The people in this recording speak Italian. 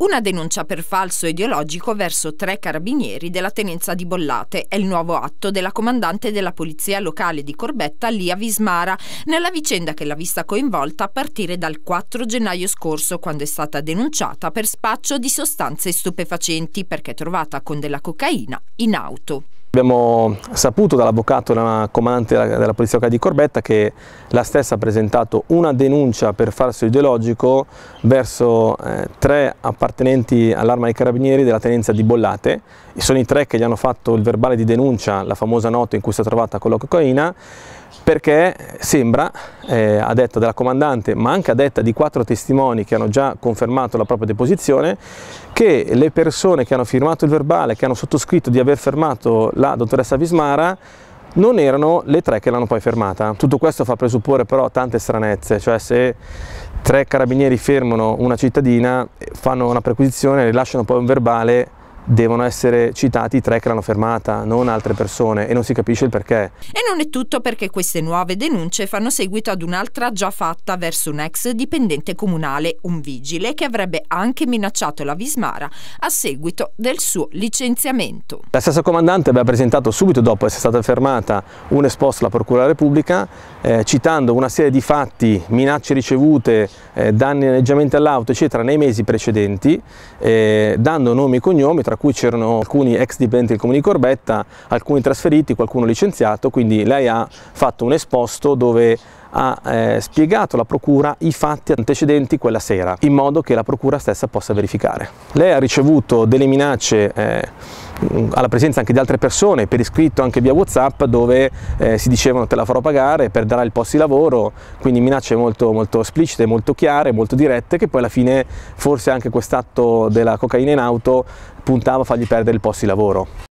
Una denuncia per falso ideologico verso tre carabinieri della tenenza di Bollate è il nuovo atto della comandante della polizia locale di Corbetta, Lia Vismara, nella vicenda che l'ha vista coinvolta a partire dal 4 gennaio scorso, quando è stata denunciata per spaccio di sostanze stupefacenti perché trovata con della cocaina in auto. Abbiamo saputo dall'avvocato della comandante della Polizia Locale di Corbetta che la stessa ha presentato una denuncia per falso ideologico verso eh, tre appartenenti all'arma dei carabinieri della tenenza di Bollate. sono i tre che gli hanno fatto il verbale di denuncia, la famosa nota in cui si è trovata con la cocaina perché sembra, eh, a detta della comandante, ma anche a detta di quattro testimoni che hanno già confermato la propria deposizione, che le persone che hanno firmato il verbale, che hanno sottoscritto di aver fermato la dottoressa Vismara, non erano le tre che l'hanno poi fermata. Tutto questo fa presupporre però tante stranezze, cioè se tre carabinieri fermano una cittadina, fanno una perquisizione, rilasciano poi un verbale devono essere citati tre che l'hanno fermata, non altre persone e non si capisce il perché. E non è tutto perché queste nuove denunce fanno seguito ad un'altra già fatta verso un ex dipendente comunale, un vigile che avrebbe anche minacciato la Vismara a seguito del suo licenziamento. La stessa comandante aveva presentato subito dopo essere stata fermata un esposto alla Procura Repubblica eh, citando una serie di fatti, minacce ricevute, eh, danni e all'auto eccetera nei mesi precedenti, eh, dando nomi e cognomi tra cui c'erano alcuni ex dipendenti del Comune di Corbetta, alcuni trasferiti, qualcuno licenziato, quindi lei ha fatto un esposto dove ha eh, spiegato alla Procura i fatti antecedenti quella sera, in modo che la Procura stessa possa verificare. Lei ha ricevuto delle minacce eh, alla presenza anche di altre persone, per iscritto anche via Whatsapp, dove eh, si dicevano te la farò pagare, perderai il posto di lavoro, quindi minacce molto, molto esplicite, molto chiare, molto dirette, che poi alla fine forse anche quest'atto della cocaina in auto puntava a fargli perdere il posto di lavoro.